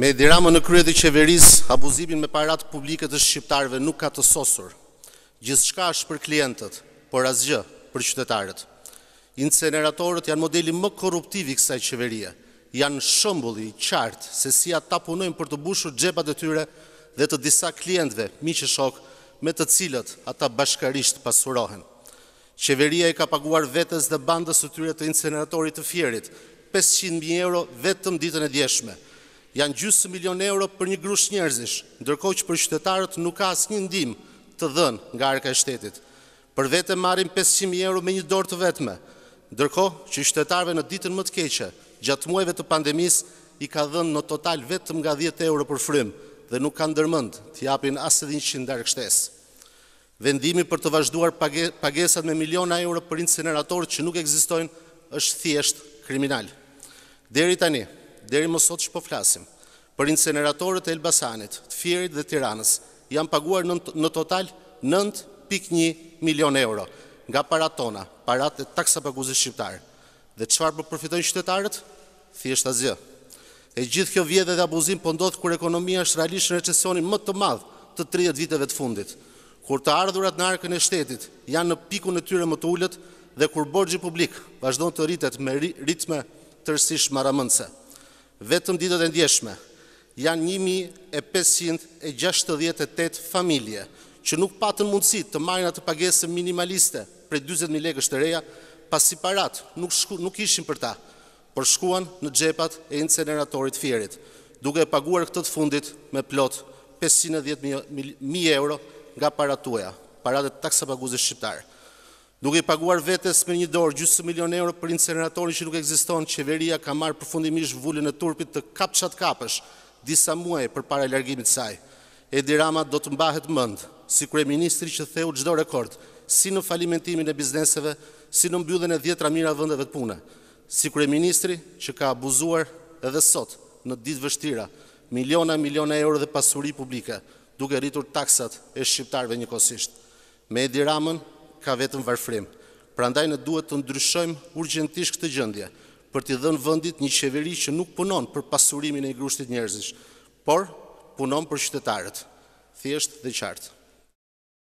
Me dirama në kryet e qeveris, abuzimin me parat publike të shqiptarve nuk ka të sosur. Gjithë shka është për klientët, por asgjë për qytetarët. Inceneratorët janë modeli më korruptivi kësaj qeveria, janë shëmbulli, qartë, se si ata punojnë për të bushur gjepat e tyre dhe të disa klientve, mi që shok, me të cilët ata bashkarisht pasurohen. Qeveria i ka paguar vetës dhe bandës të tyre të inceneratorit të fjerit, 500.000 euro vetëm ditën e djeshme, janë gjusë milion euro për një grush njerëzish, ndërko që për qytetarët nuk ka asë një ndim të dhën nga arka e shtetit. Për vete marim 500.000 euro me një dorë të vetme, ndërko që qytetarëve në ditën më të keqe, gjatë muajve të pandemis, i ka dhën në total vetëm nga 10 euro për frim dhe nuk ka ndërmënd të japin asë edhin që ndarë kështes. Vendimi për të vazhduar pagesat me miliona euro për incineratorë që nuk egzistojnë është kriminal. Deri tani, deri më sot që po flasim, për inceneratorët e Elbasanit, të firit dhe tiranës, jam paguar në total 9.1 milion euro nga parat tona, parat e taksa paguzi shqiptarë. Dhe qëfar për po përfitojnë qytetarët? Thjesht azja. E gjithë kjo vjede dhe abuzim pëndodhë po kur ekonomia është realisht në recesionin më të madhë të 30 viteve të fundit, kur të ardhurat në arkën e shtetit janë në pikun e tyre më të ullët dhe kur borgjë publik vazhdojnë të rritet me ritme tërsish maramëndse vetëm ditët e ndjeshme, janë 1568 familje që nuk patën mundësi të marrën atë pagesë minimaliste për 20.000 legës të reja, pas si parat nuk ishin për ta, për shkuan në gjepat e inceneratorit fjerit, duke e paguar këtët fundit me plot 510.000 euro nga paratuja, paratet taksa paguzës shqiptarë duke paguar vetës me një dorë gjusë milion euro për inceneratorin që nuk eksiston, qeveria ka marë përfundimish vullën e turpit të kapçat kapësh disa muaj për para largimit saj. Edi Rama do të mbahet mënd, si kërë ministri që theu gjdo rekord, si në falimentimin e bizneseve, si në mbyllën e djetra mira vëndeve të punë, si kërë ministri që ka abuzuar edhe sot në ditë vështira, miliona, miliona euro dhe pasuri publike, duke rritur taksat e shqiptarve njëkosisht. Me Edi Ramën, ka vetëm varfrim. Pra ndaj në duhet të ndryshojmë urgentisht këtë gjëndje, për t'i dhënë vëndit një qeveri që nuk punon për pasurimin e i grushtit njerëzish, por punon për qytetarët, thjesht dhe qartë.